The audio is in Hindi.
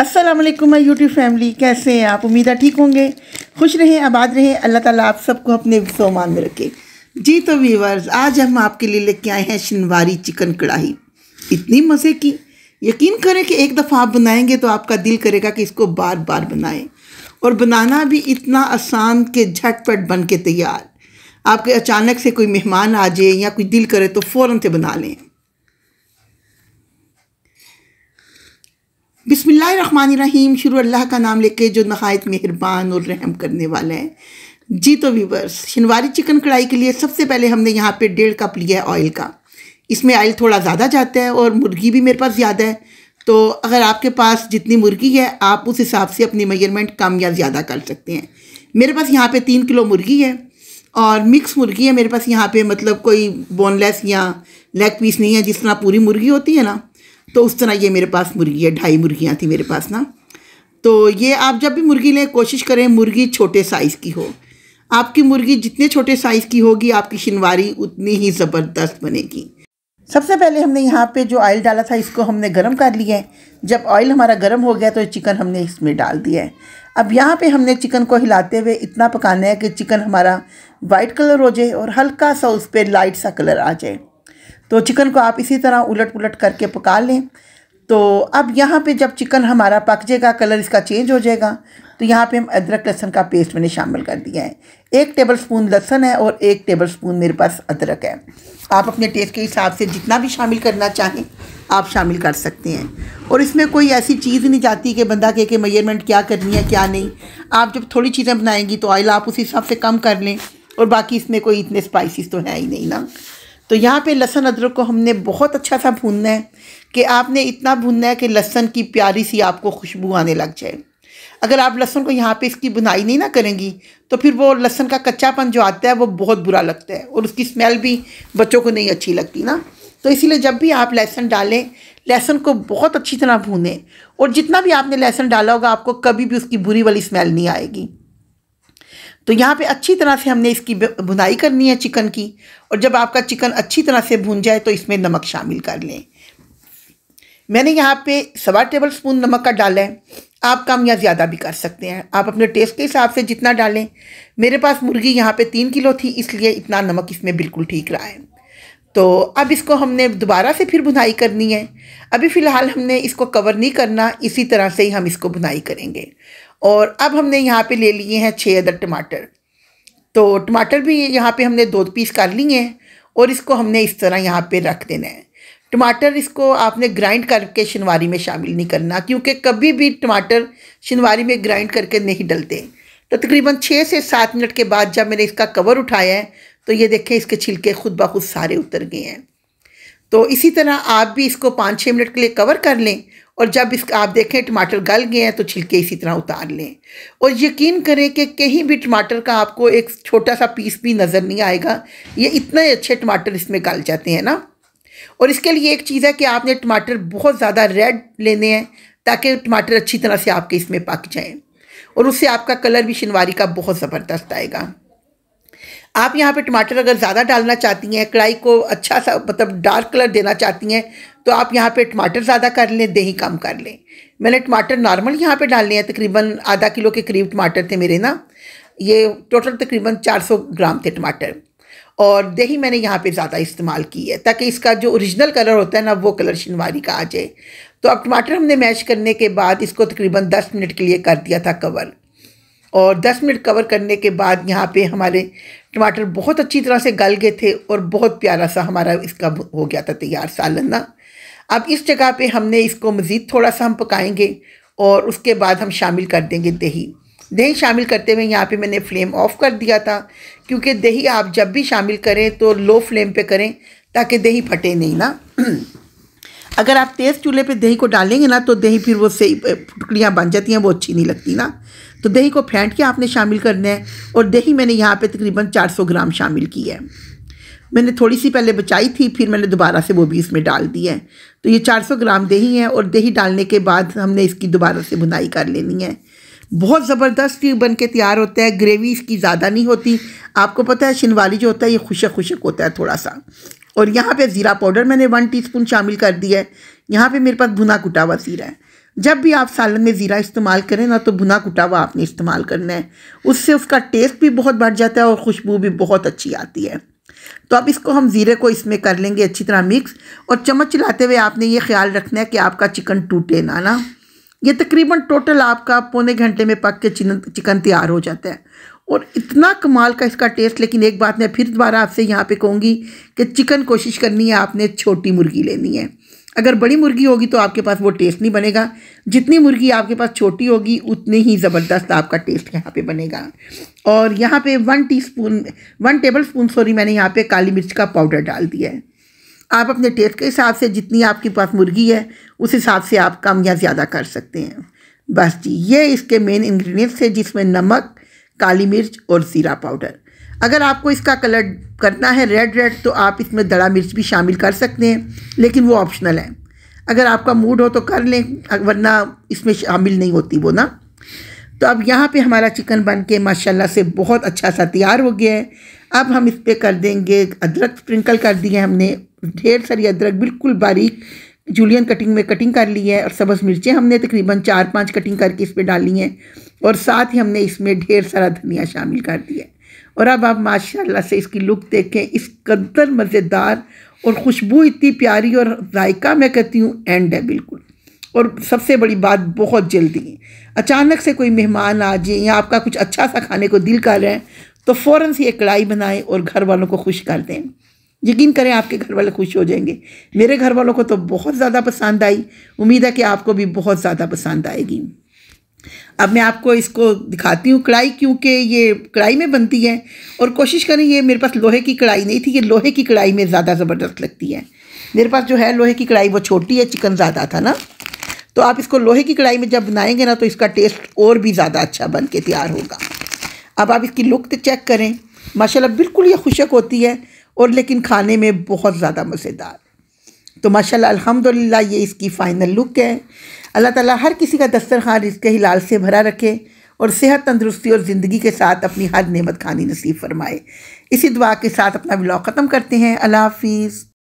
अस्सलाम वालेकुम माय यूट्यूब फैमिली कैसे हैं आप उम्मीद है ठीक होंगे खुश रहें आबाद रहें अल्लाह ताला आप सबको अपने सोमान में रखे जी तो वीवर्स आज हम आपके लिए लेके आए हैं शनवारी चिकन कढ़ाई इतनी मज़े की यकीन करें कि एक दफ़ा आप बनाएंगे तो आपका दिल करेगा कि इसको बार बार बनाएं और बनाना भी इतना आसान के झटपट बन के तैयार आपके अचानक से कोई मेहमान आ जाए या कोई दिल करे तो फ़ौर से बना लें बिसमीम शुरू अल्लाह का नाम लेके जो नहायत मेहरबान और रहम करने वाला है जी तो वीवर्स शनवारी चिकन कढ़ाई के लिए सबसे पहले हमने यहाँ पे डेढ़ कप लिया है ऑयल का इसमें ऑयल थोड़ा ज़्यादा जाता है और मुर्गी भी मेरे पास ज़्यादा है तो अगर आपके पास जितनी मुर्गी है आप उस हिसाब से अपनी मेजरमेंट कम या ज़्यादा कर सकते हैं मेरे पास यहाँ पर तीन किलो मुर्गी है और मिक्स मुर्गी है मेरे पास यहाँ पर मतलब कोई बोनलेस या लेग पीस नहीं है जिस तरह पूरी मुर्गी होती है ना तो उस तरह ये मेरे पास मुर्गी है ढाई मुर्गियाँ थी मेरे पास ना तो ये आप जब भी मुर्गी लें कोशिश करें मुर्गी छोटे साइज़ की हो आपकी मुर्गी जितने छोटे साइज़ की होगी आपकी शिनवारी उतनी ही ज़बरदस्त बनेगी सबसे पहले हमने यहाँ पे जो ऑयल डाला था इसको हमने गर्म कर लिया है जब ऑयल हमारा गर्म हो गया तो चिकन हमने इसमें डाल दिया है अब यहाँ पे हमने चिकन को हिलाते हुए इतना पकाना है कि चिकन हमारा वाइट कलर हो जाए और हल्का सा उस पर लाइट सा कलर आ जाए तो चिकन को आप इसी तरह उलट पुलट करके पका लें तो अब यहाँ पे जब चिकन हमारा पक जाएगा कलर इसका चेंज हो जाएगा तो यहाँ पे हम अदरक लहसन का पेस्ट मैंने शामिल कर दिया है एक टेबल स्पून लहसन है और एक टेबल स्पून मेरे पास अदरक है आप अपने टेस्ट के हिसाब से जितना भी शामिल करना चाहें आप शामिल कर सकते हैं और इसमें कोई ऐसी चीज़ नहीं जाती कि बंदा के मेजरमेंट क्या करनी है क्या नहीं आप जब थोड़ी चीज़ें बनाएंगी तो ऑयल आप उस हिसाब से कम कर लें और बाकी इसमें कोई इतने स्पाइसिस तो हैं ही नहीं ना तो यहाँ पे लहसुन अदरक को हमने बहुत अच्छा सा भूनना है कि आपने इतना भूनना है कि लहसुन की प्यारी सी आपको खुशबू आने लग जाए अगर आप लहसुन को यहाँ पे इसकी बुनाई नहीं ना करेंगी तो फिर वो लहसुन का कच्चापन जो आता है वो बहुत बुरा लगता है और उसकी स्मेल भी बच्चों को नहीं अच्छी लगती ना तो इसीलिए जब भी आप लहसुन डालें लहसुन को बहुत अच्छी तरह भूनें और जितना भी आपने लहसुन डाला होगा आपको कभी भी उसकी बुरी वाली स्मेल नहीं आएगी तो यहाँ पे अच्छी तरह से हमने इसकी भुनाई करनी है चिकन की और जब आपका चिकन अच्छी तरह से भुन जाए तो इसमें नमक शामिल कर लें मैंने यहाँ पे सवा टेबल स्पून नमक का डाला है आप कम या ज़्यादा भी कर सकते हैं आप अपने टेस्ट के हिसाब से जितना डालें मेरे पास मुर्गी यहाँ पे तीन किलो थी इसलिए इतना नमक इसमें बिल्कुल ठीक रहा है तो अब इसको हमने दोबारा से फिर बुनाई करनी है अभी फ़िलहाल हमने इसको कवर नहीं करना इसी तरह से ही हम इसको बुनाई करेंगे और अब हमने यहाँ पे ले लिए हैं छः अदर टमाटर तो टमाटर भी यहाँ पे हमने दो पीस कर लिए हैं और इसको हमने इस तरह यहाँ पे रख देना है टमाटर इसको आपने ग्राइंड करके शनवारी में शामिल नहीं करना क्योंकि कभी भी टमाटर शनवारी में ग्राइंड करके नहीं डलते तो तकरीबन छः से सात मिनट के बाद जब मैंने इसका कवर उठाया है तो ये देखें इसके छिलके खुद ब खुद सारे उतर गए हैं तो इसी तरह आप भी इसको पाँच छः मिनट के लिए कवर कर लें और जब इस आप देखें टमाटर गल गए हैं तो छिलके इसी तरह उतार लें और यकीन करें कि कहीं भी टमाटर का आपको एक छोटा सा पीस भी नज़र नहीं आएगा ये इतने अच्छे टमाटर इसमें गल जाते हैं ना और इसके लिए एक चीज़ है कि आपने टमाटर बहुत ज़्यादा रेड लेने हैं ताकि टमाटर अच्छी तरह से आपके इसमें पक जाएँ और उससे आपका कलर भी शनवारी का बहुत ज़बरदस्त आएगा आप यहाँ पे टमाटर अगर ज़्यादा डालना चाहती हैं कढ़ाई को अच्छा सा मतलब डार्क कलर देना चाहती हैं तो आप यहाँ पे टमाटर ज़्यादा कर लें दही कम कर लें मैंने टमाटर नॉर्मल यहाँ पे डालने हैं तकरीबन आधा किलो के करीब टमाटर थे मेरे ना ये टोटल तकरीबन 400 ग्राम थे टमाटर और दही मैंने यहाँ पे ज़्यादा इस्तेमाल की है ताकि इसका जो ओरिजिनल कलर होता है ना वो कलर शनवारी का आ जाए तो अब टमाटर हमने मैश करने के बाद इसको तकरीबन दस मिनट के लिए कर दिया था कवर और दस मिनट कवर करने के बाद यहाँ पे हमारे टमाटर बहुत अच्छी तरह से गल गए थे और बहुत प्यारा सा हमारा इसका हो गया था तैयार सालना अब इस जगह पे हमने इसको मज़ीद थोड़ा सा हम पकाएंगे और उसके बाद हम शामिल कर देंगे दही दही शामिल करते हुए यहाँ पे मैंने फ्लेम ऑफ़ कर दिया था क्योंकि दही आप जब भी शामिल करें तो लो फ्लेम पे करें ताकि दही फटे नहीं ना अगर आप तेज़ चूल्हे पे दही को डालेंगे ना तो दही फिर वो सही टुकड़ियाँ बन जाती हैं वो अच्छी नहीं लगती ना तो दही को फेंट के आपने शामिल करना है और दही मैंने यहाँ पे तकरीबन 400 ग्राम शामिल की है मैंने थोड़ी सी पहले बचाई थी फिर मैंने दोबारा से वो भी इसमें डाल दी है तो ये चार ग्राम दही है और दही डालने के बाद हमने इसकी दोबारा से बुनाई कर लेनी है बहुत ज़बरदस्त बन के तैयार होता है ग्रेवी इसकी ज़्यादा नहीं होती आपको पता है शिनवाली जो होता है ये खुशक खुशक होता है थोड़ा सा और यहाँ पे ज़ीरा पाउडर मैंने वन टीस्पून शामिल कर दिया है यहाँ पे मेरे पास भुना कुटा हुआ ज़ीरा है जब भी आप सालन में ज़ीरा इस्तेमाल करें ना तो भुना कुटा हुआ आपने इस्तेमाल करना है उससे उसका टेस्ट भी बहुत बढ़ जाता है और खुशबू भी बहुत अच्छी आती है तो अब इसको हम ज़ीरे को इसमें कर लेंगे अच्छी तरह मिक्स और चम्मच चलाते हुए आपने ये ख्याल रखना है कि आपका चिकन टूटे ना ना ये तकरीबन टोटल आपका पौने घंटे में पक के चिकन तैयार हो जाता है और इतना कमाल का इसका टेस्ट लेकिन एक बात मैं फिर दोबारा आपसे यहाँ पे कहूँगी कि चिकन कोशिश करनी है आपने छोटी मुर्गी लेनी है अगर बड़ी मुर्गी होगी तो आपके पास वो टेस्ट नहीं बनेगा जितनी मुर्गी आपके पास छोटी होगी उतनी ही ज़बरदस्त आपका टेस्ट यहाँ पे बनेगा और यहाँ पे one teaspoon one tablespoon sorry मैंने यहाँ पे काली मिर्च का पाउडर डाल दिया है आप अपने टेस्ट के हिसाब से जितनी आपके पास मुर्गी है उस हिसाब से आप कम या ज़्यादा कर सकते हैं बस जी ये इसके मेन इन्ग्रीडियंट्स है जिसमें नमक काली मिर्च और ज़ीरा पाउडर अगर आपको इसका कलर करना है रेड रेड तो आप इसमें दड़ा मिर्च भी शामिल कर सकते हैं लेकिन वो ऑप्शनल है अगर आपका मूड हो तो कर लें वरना इसमें शामिल नहीं होती वो ना तो अब यहाँ पे हमारा चिकन बन के माशाला से बहुत अच्छा सा तैयार हो गया है अब हम इस पर कर देंगे अदरक स्प्रिंकल कर दिए हमने ढेर सारी अदरक बिल्कुल बारीक जूलियन कटिंग में कटिंग कर ली है और सब्ज़ मिर्चें हमने तकरीबन चार पांच कटिंग करके इस पर डाली हैं और साथ ही हमने इसमें ढेर सारा धनिया शामिल कर दिया और अब आप माशाल्लाह से इसकी लुक देखें इस कदर मज़ेदार और खुशबू इतनी प्यारी और जायका मैं कहती हूँ एंड है बिल्कुल और सबसे बड़ी बात बहुत जल्दी अचानक से कोई मेहमान आ जाए या आपका कुछ अच्छा सा खाने को दिल कर रहे हैं तो फ़ौर से एक कढ़ाई बनाएं और घर वालों को खुश कर दें यकीन करें आपके घर वाले खुश हो जाएंगे मेरे घर वालों को तो बहुत ज़्यादा पसंद आई उम्मीद है कि आपको भी बहुत ज़्यादा पसंद आएगी अब मैं आपको इसको दिखाती हूँ कढ़ाई क्योंकि ये कढ़ाई में बनती है और कोशिश करें ये मेरे पास लोहे की कढ़ाई नहीं थी ये लोहे की कढ़ाई में ज़्यादा ज़बरदस्त लगती है मेरे पास जो है लोहे की कढ़ाई वो छोटी है चिकन ज़्यादा था ना तो आप इसको लोहे की कढ़ाई में जब बनाएंगे ना तो इसका टेस्ट और भी ज़्यादा अच्छा बन के तैयार होगा अब आप इसकी लुक चेक करें माशाल्लाह बिल्कुल ये खुशक होती है और लेकिन खाने में बहुत ज़्यादा मज़ेदार तो माशाल्लाह अल्हम्दुलिल्लाह ये इसकी फ़ाइनल लुक है अल्लाह ताला हर किसी का दस्तरखान इसके हिलाल से भरा रखे और सेहत तंदरुस्ती और ज़िंदगी के साथ अपनी हर नेमत खानी नसीब फरमाए इसी दुआ के साथ अपना ब्लॉग ख़त्म करते हैं अल्लाह हाफिज़